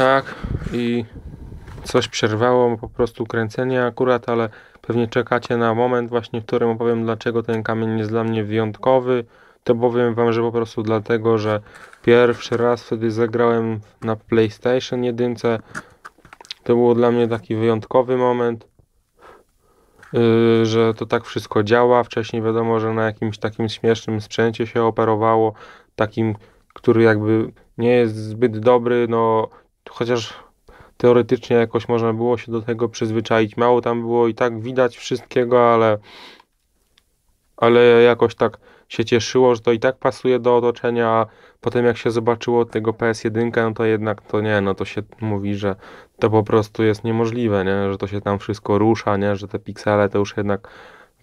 tak i coś przerwało po prostu kręcenie akurat, ale pewnie czekacie na moment właśnie, w którym opowiem dlaczego ten kamień jest dla mnie wyjątkowy. To powiem wam, że po prostu dlatego, że pierwszy raz wtedy zagrałem na PlayStation 1. To było dla mnie taki wyjątkowy moment, yy, że to tak wszystko działa. Wcześniej wiadomo, że na jakimś takim śmiesznym sprzęcie się operowało, takim, który jakby nie jest zbyt dobry, no chociaż teoretycznie jakoś można było się do tego przyzwyczaić. Mało tam było i tak widać wszystkiego, ale, ale jakoś tak się cieszyło, że to i tak pasuje do otoczenia, a potem jak się zobaczyło tego PS1, no to jednak to nie, no to się mówi, że to po prostu jest niemożliwe, nie? że to się tam wszystko rusza, nie? że te piksele to już jednak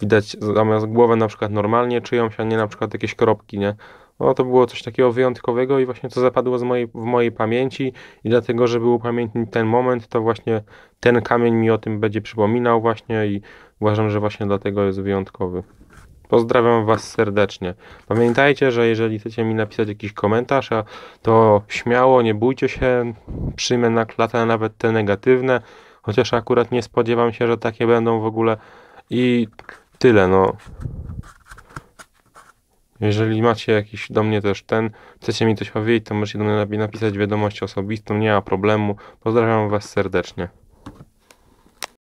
widać zamiast głowę na przykład normalnie czyją się, a nie na przykład jakieś kropki, nie? No to było coś takiego wyjątkowego i właśnie to zapadło z mojej, w mojej pamięci i dlatego, żeby upamiętnić ten moment, to właśnie ten kamień mi o tym będzie przypominał właśnie i uważam, że właśnie dlatego jest wyjątkowy. Pozdrawiam Was serdecznie. Pamiętajcie, że jeżeli chcecie mi napisać jakiś komentarz, to śmiało, nie bójcie się, przyjmę na klatę nawet te negatywne, chociaż akurat nie spodziewam się, że takie będą w ogóle i tyle, no. Jeżeli macie jakiś do mnie też ten, chcecie mi coś powiedzieć, to możecie do mnie napisać wiadomość osobistą, nie ma problemu. Pozdrawiam Was serdecznie.